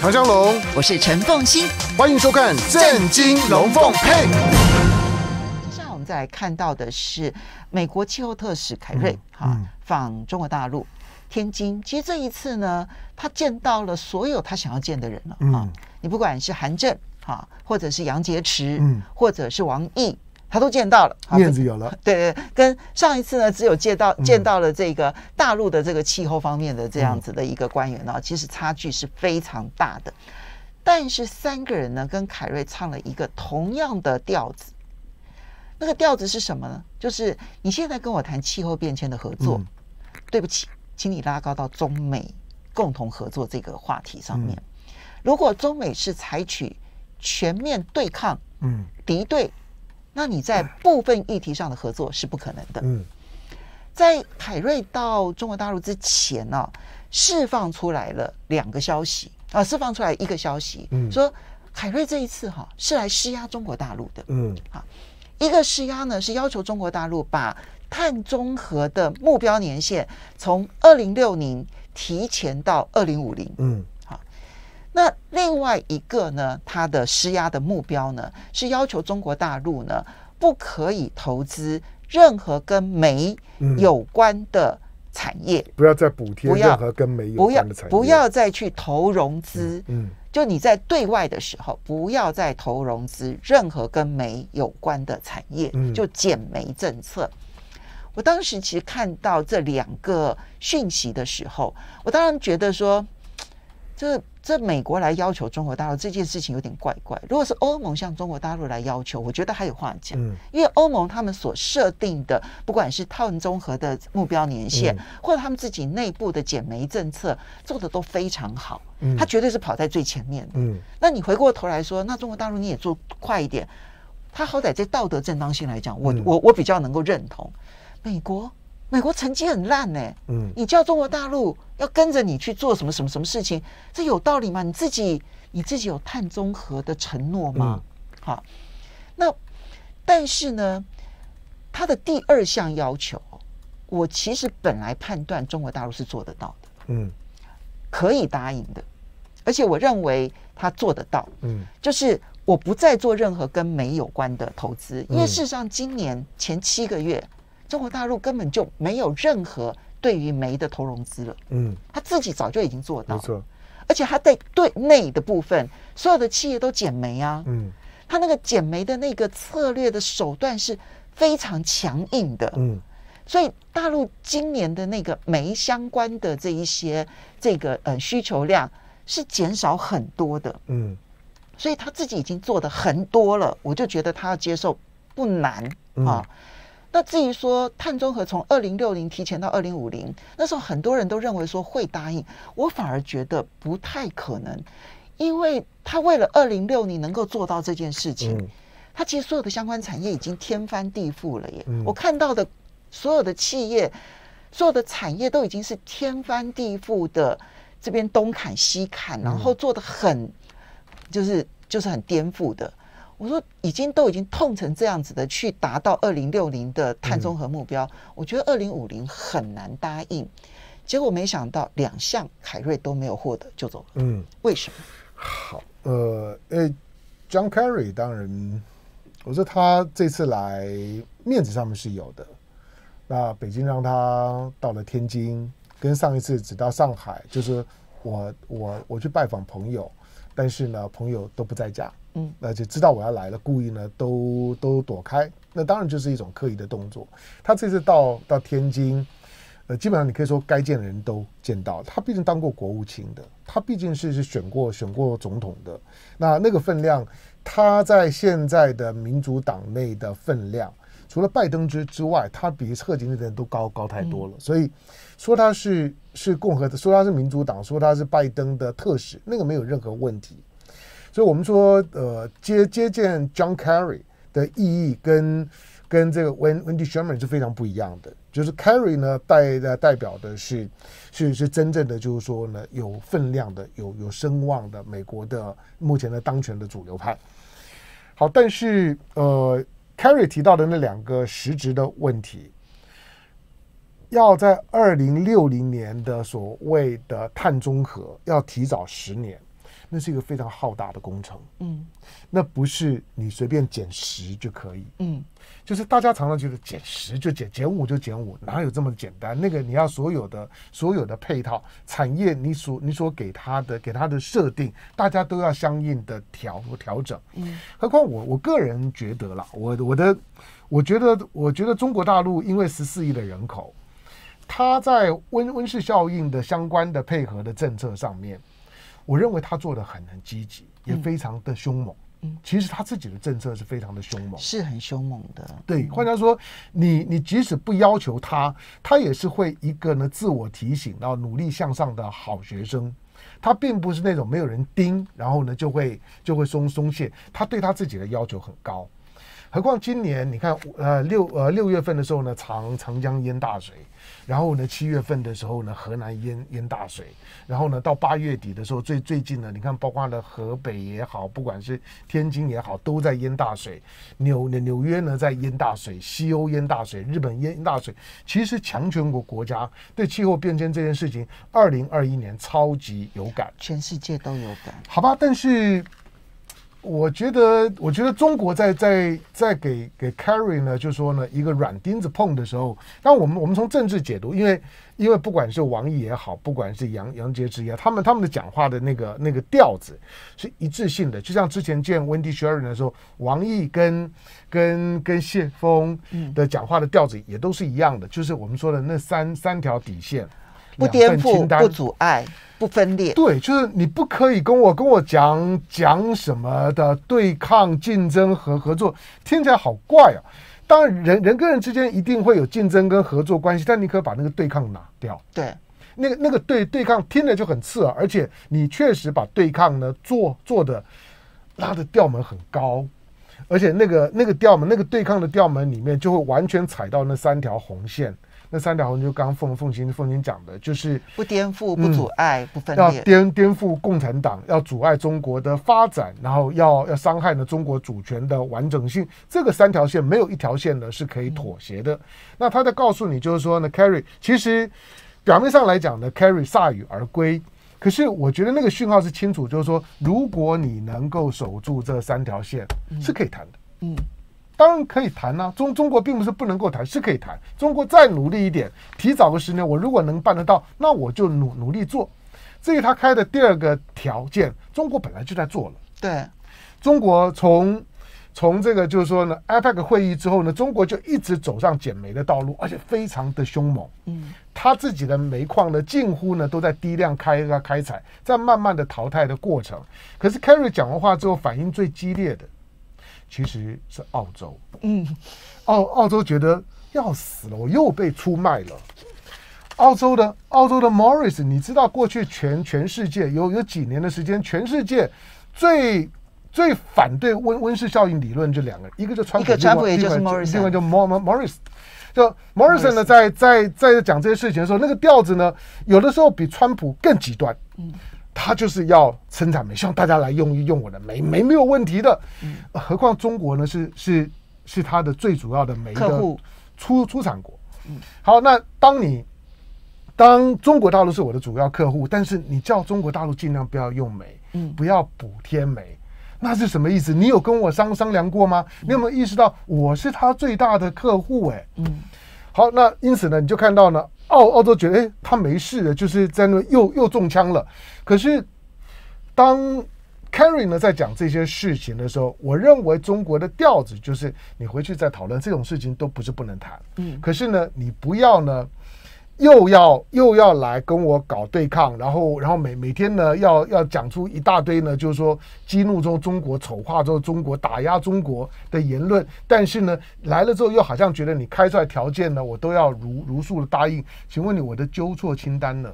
唐江龙，我是陈凤欣，欢迎收看《震金龙凤配》。接下来我们再来看到的是美国气候特使凯瑞哈访中国大陆天津。其实这一次呢，他见到了所有他想要见的人了啊！你不管是韩正哈，或者是杨洁篪，或者是王毅。他都见到了，面子有了。对对，跟上一次呢，只有见到见到了这个大陆的这个气候方面的这样子的一个官员呢，其实差距是非常大的。但是三个人呢，跟凯瑞唱了一个同样的调子。那个调子是什么呢？就是你现在跟我谈气候变迁的合作，对不起，请你拉高到中美共同合作这个话题上面。如果中美是采取全面对抗，嗯，敌对。那你在部分议题上的合作是不可能的。嗯，在海瑞到中国大陆之前呢，释放出来了两个消息啊，释放出来一个消息，嗯，说海瑞这一次哈是来施压中国大陆的，嗯，啊，一个施压呢是要求中国大陆把碳中和的目标年限从二零六零提前到二零五零，嗯。那另外一个呢？它的施压的目标呢，是要求中国大陆呢不可以投资任何跟煤有关的产业，不要再补贴任何跟煤有关的产业，不要再去投融资。嗯，就你在对外的时候，不要再投融资任何跟煤有关的产业，就减煤政策。我当时其实看到这两个讯息的时候，我当然觉得说。这这美国来要求中国大陆这件事情有点怪怪。如果是欧盟向中国大陆来要求，我觉得还有话讲，因为欧盟他们所设定的，不管是碳中和的目标年限，或者他们自己内部的减煤政策，做的都非常好，他绝对是跑在最前面的。那你回过头来说，那中国大陆你也做快一点，他好歹在道德正当性来讲，我我我比较能够认同。美国。美国成绩很烂呢，嗯，你叫中国大陆要跟着你去做什么什么什么事情，这有道理吗？你自己你自己有碳中和的承诺吗？好，那但是呢，他的第二项要求，我其实本来判断中国大陆是做得到的，嗯，可以答应的，而且我认为他做得到，嗯，就是我不再做任何跟煤有关的投资，因为事实上今年前七个月。中国大陆根本就没有任何对于煤的投融资了，嗯，他自己早就已经做到，没错。而且他在对内的部分，所有的企业都减煤啊，嗯，他那个减煤的那个策略的手段是非常强硬的，嗯，所以大陆今年的那个煤相关的这一些这个呃需求量是减少很多的，嗯，所以他自己已经做的很多了，我就觉得他要接受不难啊。那至于说碳中和从二零六零提前到二零五零，那时候很多人都认为说会答应，我反而觉得不太可能，因为他为了二零六零能够做到这件事情，他其实所有的相关产业已经天翻地覆了耶。我看到的所有的企业、所有的产业都已经是天翻地覆的，这边东砍西砍，然后做的很就是就是很颠覆的。我说已经都已经痛成这样子的，去达到二零六零的碳中和目标，我觉得二零五零很难答应。结果没想到两项凯瑞都没有获得就走了。嗯，为什么？好，呃，呃，John Kerry 当然，我说他这次来面子上面是有的。那北京让他到了天津，跟上一次只到上海，就是我我我去拜访朋友，但是呢朋友都不在家。那就知道我要来了，故意呢都都躲开。那当然就是一种刻意的动作。他这次到到天津，呃，基本上你可以说该见的人都见到。他毕竟当过国务卿的，他毕竟是是选过选过总统的。那那个分量，他在现在的民主党内的分量，除了拜登之之外，他比贺锦丽都高高太多了。所以说他是是共和的，说他是民主党，说他是拜登的特使，那个没有任何问题。所以我们说，呃，接接见 John Kerry 的意义跟跟这个 Wendy Sherman 是非常不一样的。就是 Kerry 呢代代表的是是是真正的，就是说呢有分量的、有有声望的美国的目前的当权的主流派。好，但是呃，Kerry 提到的那两个实质的问题，要在二零六零年的所谓的碳中和要提早十年。那是一个非常浩大的工程，嗯，那不是你随便减十就可以，嗯，就是大家常常觉得减十就减，减五就减五，哪有这么简单？那个你要所有的所有的配套产业，你所你所给他的给他的设定，大家都要相应的调调整，嗯，何况我我个人觉得了，我我的我觉得我觉得中国大陆因为十四亿的人口，它在温温室效应的相关的配合的政策上面。我认为他做的很很积极，也非常的凶猛。嗯，其实他自己的政策是非常的凶猛，是很凶猛的。对，换句话说，你你即使不要求他，他也是会一个呢自我提醒，然后努力向上的好学生。他并不是那种没有人盯，然后呢就会就会松松懈。他对他自己的要求很高。何况今年你看，呃六呃六月份的时候呢，长长江淹大水，然后呢七月份的时候呢，河南淹淹大水，然后呢到八月底的时候，最最近呢，你看包括了河北也好，不管是天津也好，都在淹大水，纽纽纽约呢在淹大水，西欧淹大水，日本淹大水。其实强权国国家对气候变迁这件事情，二零二一年超级有感，全世界都有感。好吧，但是。我觉得，我觉得中国在在在给给 Carry 呢，就说呢一个软钉子碰的时候，但我们我们从政治解读，因为因为不管是王毅也好，不管是杨杨洁篪也好，他们他们的讲话的那个那个调子是一致性的，就像之前见 Wendy Sharon 的时候，王毅跟跟跟谢峰的讲话的调子也都是一样的，就是我们说的那三三条底线。不颠覆，不阻碍，不分裂。对，就是你不可以跟我跟我讲讲什么的对抗、竞争和合作，听起来好怪啊。当然，人人跟人之间一定会有竞争跟合作关系，但你可以把那个对抗拿掉。对，那个那个对对抗，听着就很刺耳，而且你确实把对抗呢做做的拉的调门很高，而且那个那个调门，那个对抗的调门里面就会完全踩到那三条红线。那三条红就刚刚凤凤琴凤琴讲的，就是不颠覆、不阻碍、不分裂。要颠颠覆共产党，要阻碍中国的发展，然后要要伤害呢中国主权的完整性，这个三条线没有一条线呢是可以妥协的。那他在告诉你，就是说呢，Carry 其实表面上来讲呢，Carry 铩羽而归。可是我觉得那个讯号是清楚，就是说，如果你能够守住这三条线，是可以谈的。嗯。当然可以谈呢，中中国并不是不能够谈，是可以谈。中国再努力一点，提早个十年，我如果能办得到，那我就努努力做。至于他开的第二个条件。中国本来就在做了，对。中国从从这个就是说呢，IPAC 会议之后呢，中国就一直走上减煤的道路，而且非常的凶猛。嗯，他自己的煤矿呢，近乎呢都在低量开开采，在慢慢的淘汰的过程。可是凯瑞 r r 讲完话之后，反应最激烈的。其实是澳洲，嗯，澳澳洲觉得要死了，我又被出卖了。澳洲的澳洲的 Morris，你知道过去全全世界有有几年的时间，全世界最最反对温温室效应理论这两个人，一个就川，一个川普，也就是 Morris，另外就 Morris。就 Morris 呢，在在在讲这些事情的时候，那个调子呢，有的时候比川普更极端，嗯。他就是要生产煤，希望大家来用一用我的煤，煤没有问题的。何况中国呢，是是是它的最主要的煤的出出产国。嗯，好，那当你当中国大陆是我的主要客户，但是你叫中国大陆尽量不要用煤，嗯，不要补贴煤，那是什么意思？你有跟我商商量过吗？你有没有意识到我是他最大的客户？哎，嗯，好，那因此呢，你就看到呢。澳澳洲觉得哎，他没事的，就是在那又又中枪了。可是当 Carry 呢在讲这些事情的时候，我认为中国的调子就是，你回去再讨论这种事情都不是不能谈。嗯，可是呢，你不要呢。又要又要来跟我搞对抗，然后然后每每天呢要要讲出一大堆呢，就是说激怒中中国、丑化中中国、打压中国的言论。但是呢，来了之后又好像觉得你开出来条件呢，我都要如如数的答应。请问你我的纠错清单呢？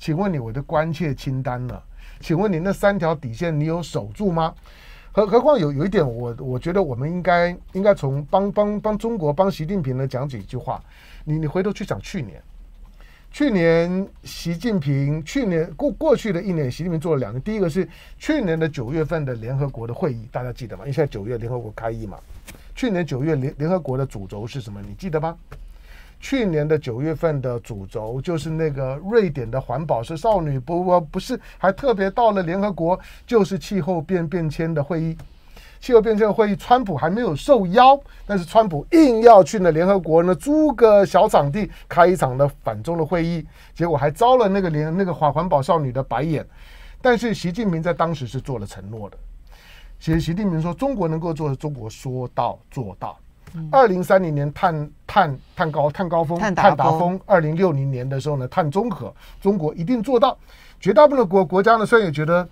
请问你我的关切清单呢？请问你那三条底线你有守住吗？何何况有有一点，我我觉得我们应该应该从帮帮帮中国、帮习近平呢讲几句话。你你回头去想去年。去年，习近平去年过过去的一年，习近平做了两个。第一个是去年的九月份的联合国的会议，大家记得吗？因为现在九月联合国开议嘛。去年九月联联合国的主轴是什么？你记得吗？去年的九月份的主轴就是那个瑞典的环保是少女，不不不是，还特别到了联合国，就是气候变变迁的会议。气候变迁会议，川普还没有受邀，但是川普硬要去呢，联合国呢租个小场地开一场呢反中”的会议，结果还遭了那个连那个反环保少女的白眼。但是习近平在当时是做了承诺的，其实习近平说：“中国能够做，中国说到做到。二零三零年碳碳碳高碳高峰碳达峰，二零六零年的时候呢碳中和，中国一定做到。”绝大部分的国国家呢虽然也觉得。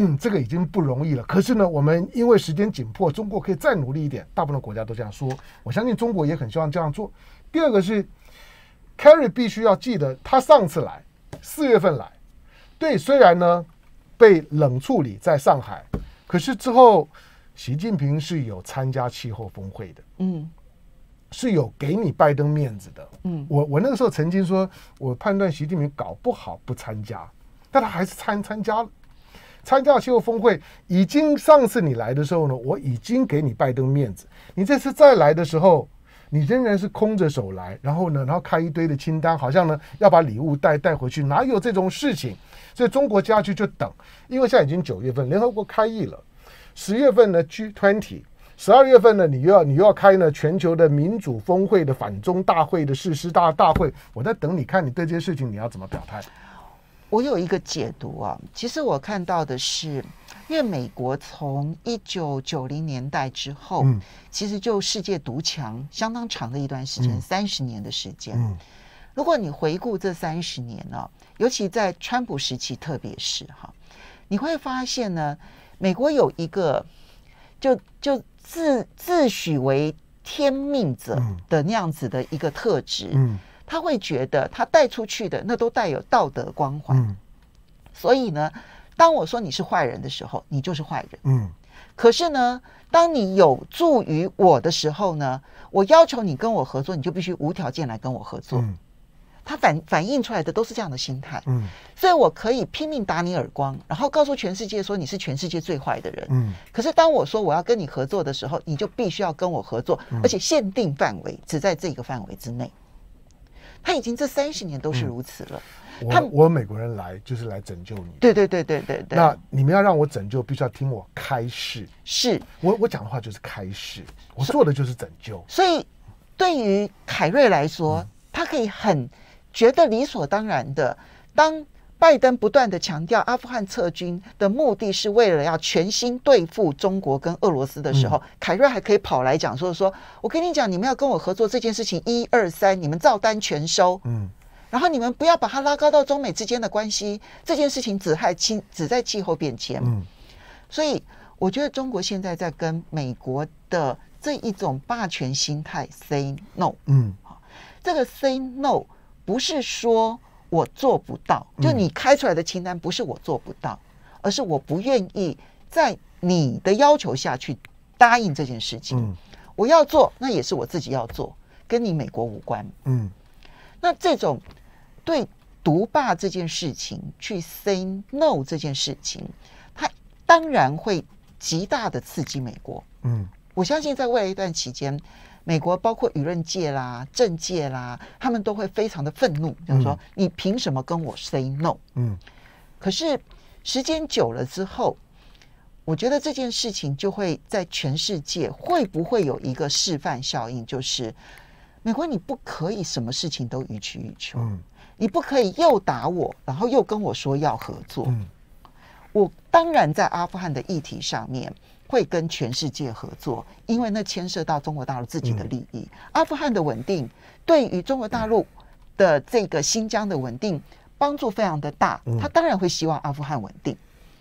嗯，这个已经不容易了。可是呢，我们因为时间紧迫，中国可以再努力一点。大部分国家都这样说，我相信中国也很希望这样做。第二个是，Carry 必须要记得，他上次来四月份来，对，虽然呢被冷处理在上海，可是之后习近平是有参加气候峰会的，嗯，是有给你拜登面子的。嗯，我我那个时候曾经说我判断习近平搞不好不参加，但他还是参参加。了。参加气候峰会，已经上次你来的时候呢，我已经给你拜登面子。你这次再来的时候，你仍然是空着手来，然后呢，然后开一堆的清单，好像呢要把礼物带带回去，哪有这种事情？所以中国家局就等，因为现在已经九月份，联合国开议了，十月份呢 twenty G20，十二月份呢你又要你又要开呢全球的民主峰会的反中大会的誓师大大会，我在等你看你对这些事情你要怎么表态。我有一个解读啊，其实我看到的是，因为美国从一九九零年代之后，嗯，其实就世界独强相当长的一段时间，三十年的时间。嗯，如果你回顾这三十年呢，尤其在川普时期，特别是哈，你会发现呢，美国有一个就就自自诩为天命者的那样子的一个特质。嗯。他会觉得他带出去的那都带有道德光环，所以呢，当我说你是坏人的时候，你就是坏人。嗯。可是呢，当你有助于我的时候呢，我要求你跟我合作，你就必须无条件来跟我合作。嗯。他反反映出来的都是这样的心态。嗯。所以我可以拼命打你耳光，然后告诉全世界说你是全世界最坏的人。嗯。可是当我说我要跟你合作的时候，你就必须要跟我合作，而且限定范围只在这个范围之内。他已经这三十年都是如此了。他我美国人来就是来拯救你。对对对对对。那你们要让我拯救，必须要听我开示。是。我我讲的话就是开示，我做的就是拯救。所以，对于凯瑞来说，他可以很觉得理所当然的当。拜登不断的强调阿富汗撤军的目的是为了要全心对付中国跟俄罗斯的时候，凯瑞还可以跑来讲，说说，我跟你讲，你们要跟我合作这件事情，一二三，你们照单全收。嗯，然后你们不要把它拉高到中美之间的关系，这件事情只害气，只在气候变迁嗯，所以我觉得中国现在在跟美国的这一种霸权心态 say no。嗯，这个 say no 不是说。我做不到，就你开出来的清单不是我做不到，而是我不愿意在你的要求下去答应这件事情。我要做，那也是我自己要做，跟你美国无关。嗯，那这种对独霸这件事情去 say no 这件事情，他当然会极大的刺激美国。嗯，我相信在未来一段期间。美国包括舆论界啦、政界啦，他们都会非常的愤怒，就是说：“你凭什么跟我 say no？” 嗯，可是时间久了之后，我觉得这件事情就会在全世界会不会有一个示范效应，就是美国你不可以什么事情都予取予求，嗯，你不可以又打我，然后又跟我说要合作，嗯，我当然在阿富汗的议题上面。会跟全世界合作，因为那牵涉到中国大陆自己的利益。阿富汗的稳定对于中国大陆的这个新疆的稳定帮助非常的大，他当然会希望阿富汗稳定。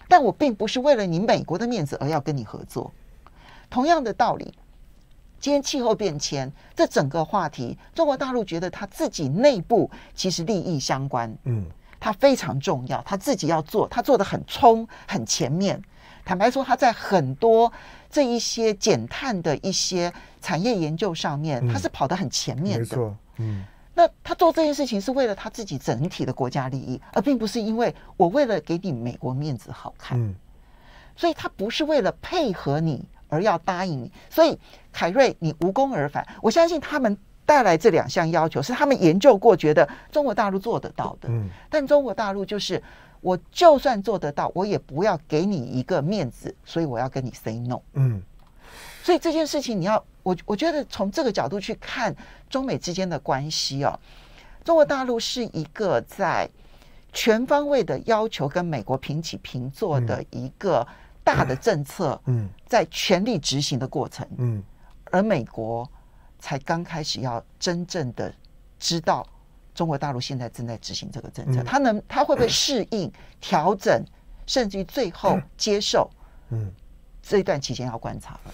但我并不是为了你美国的面子而要跟你合作。同样的道理，今天气候变迁这整个话题，中国大陆觉得他自己内部其实利益相关，嗯，他非常重要，他自己要做，他做的很冲，很前面。坦白说，他在很多这一些减碳的一些产业研究上面，他是跑得很前面的。没错，嗯，那他做这件事情是为了他自己整体的国家利益，而并不是因为我为了给你美国面子好看。嗯，所以他不是为了配合你而要答应你。所以凯瑞，你无功而返。我相信他们带来这两项要求是他们研究过，觉得中国大陆做得到的。嗯，但中国大陆就是。我就算做得到，我也不要给你一个面子，所以我要跟你 say no。嗯，所以这件事情，你要我，我觉得从这个角度去看中美之间的关系哦，中国大陆是一个在全方位的要求跟美国平起平坐的一个大的政策，嗯，在全力执行的过程，嗯，而美国才刚开始要真正的知道。中国大陆现在正在执行这个政策，他能他会不会适应、调整，甚至于最后接受？嗯，这一段期间要观察了。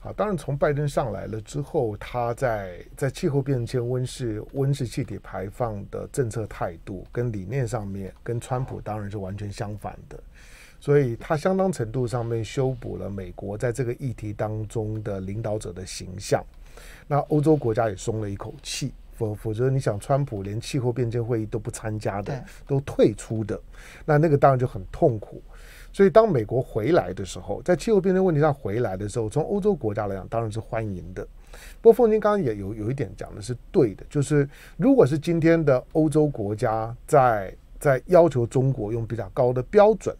好，当然从拜登上来了之后，他在在气候变迁、温室温室气体排放的政策态度跟理念上面，跟川普当然是完全相反的，所以他相当程度上面修补了美国在这个议题当中的领导者的形象。那欧洲国家也松了一口气。否则，你想，川普连气候变迁会议都不参加的，都退出的，那那个当然就很痛苦。所以，当美国回来的时候，在气候变迁问题上回来的时候，从欧洲国家来讲，当然是欢迎的。不过，凤金刚刚也有有一点讲的是对的，就是如果是今天的欧洲国家在在要求中国用比较高的标准。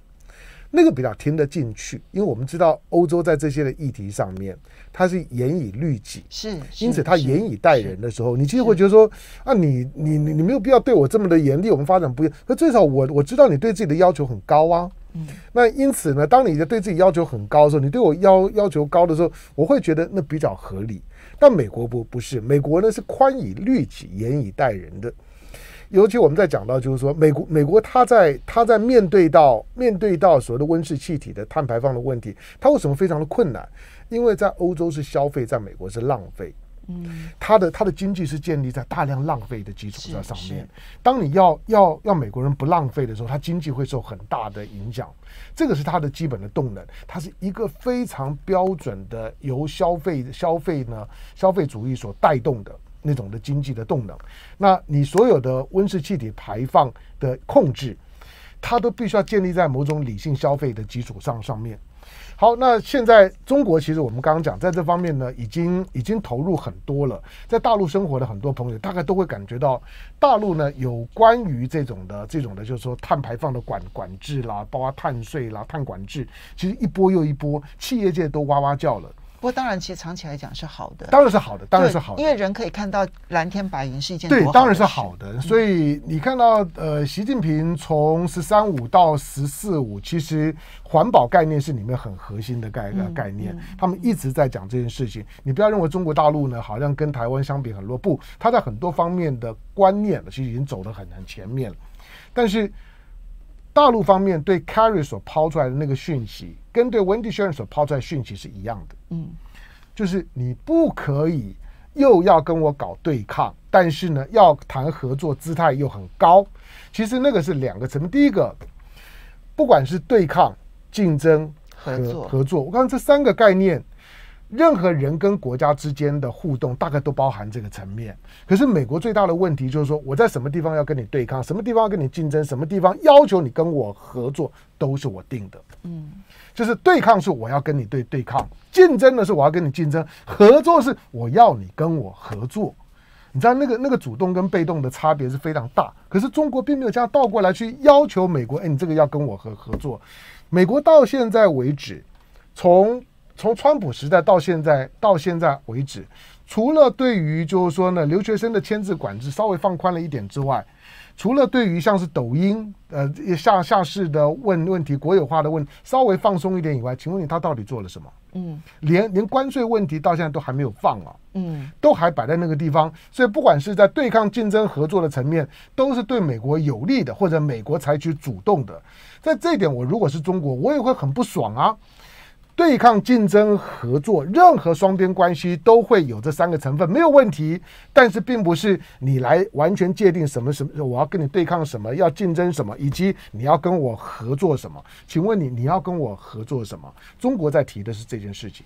那个比较听得进去，因为我们知道欧洲在这些的议题上面，它是严以律己，是，因此它严以待人的时候，你其实会觉得说，啊，你你你你没有必要对我这么的严厉，我们发展不一样，可最少我我知道你对自己的要求很高啊，嗯，那因此呢，当你的对自己要求很高的时候，你对我要要求高的时候，我会觉得那比较合理，但美国不不是，美国呢是宽以律己，严以待人的。尤其我们在讲到，就是说，美国，美国，它在，它在面对到，面对到所谓的温室气体的碳排放的问题，它为什么非常的困难？因为在欧洲是消费，在美国是浪费。嗯，它的它的经济是建立在大量浪费的基础在上面。当你要要要美国人不浪费的时候，它经济会受很大的影响。这个是它的基本的动能，它是一个非常标准的由消费消费呢消费主义所带动的。那种的经济的动能，那你所有的温室气体排放的控制，它都必须要建立在某种理性消费的基础上上面。好，那现在中国其实我们刚刚讲在这方面呢，已经已经投入很多了。在大陆生活的很多朋友大概都会感觉到，大陆呢有关于这种的这种的，就是说碳排放的管管制啦，包括碳税啦、碳管制，其实一波又一波，企业界都哇哇叫了。不过，当然，其实长期来讲是好的，当然是好的，当然是好的，因为人可以看到蓝天白云是一件。对，当然是好的。所以你看到呃，习近平从“十三五”到“十四五”，其实环保概念是里面很核心的概概念，他们一直在讲这件事情。你不要认为中国大陆呢，好像跟台湾相比很落不，他在很多方面的观念其实已经走得很很前面了，但是。大陆方面对 Carry 所抛出来的那个讯息，跟对 Wendy Sharon 所抛出来讯息是一样的。嗯，就是你不可以又要跟我搞对抗，但是呢，要谈合作，姿态又很高。其实那个是两个层面。第一个，不管是对抗、竞争、合作，合作，我刚这三个概念。任何人跟国家之间的互动，大概都包含这个层面。可是美国最大的问题就是说，我在什么地方要跟你对抗，什么地方要跟你竞争，什么地方要求你跟我合作，都是我定的。嗯，就是对抗是我要跟你对对抗，竞争的是我要跟你竞争，合作是我要你跟我合作。你知道那个那个主动跟被动的差别是非常大。可是中国并没有这样倒过来去要求美国，哎，你这个要跟我合合作。美国到现在为止，从从川普时代到现在到现在为止，除了对于就是说呢，留学生的签字管制稍微放宽了一点之外，除了对于像是抖音，呃下下市的问问题，国有化的问稍微放松一点以外，请问你他到底做了什么？嗯，连连关税问题到现在都还没有放啊，嗯，都还摆在那个地方。所以不管是在对抗、竞争、合作的层面，都是对美国有利的，或者美国采取主动的。在这一点，我如果是中国，我也会很不爽啊。对抗、竞争、合作，任何双边关系都会有这三个成分，没有问题。但是，并不是你来完全界定什么什么，我要跟你对抗什么，要竞争什么，以及你要跟我合作什么。请问你，你要跟我合作什么？中国在提的是这件事情。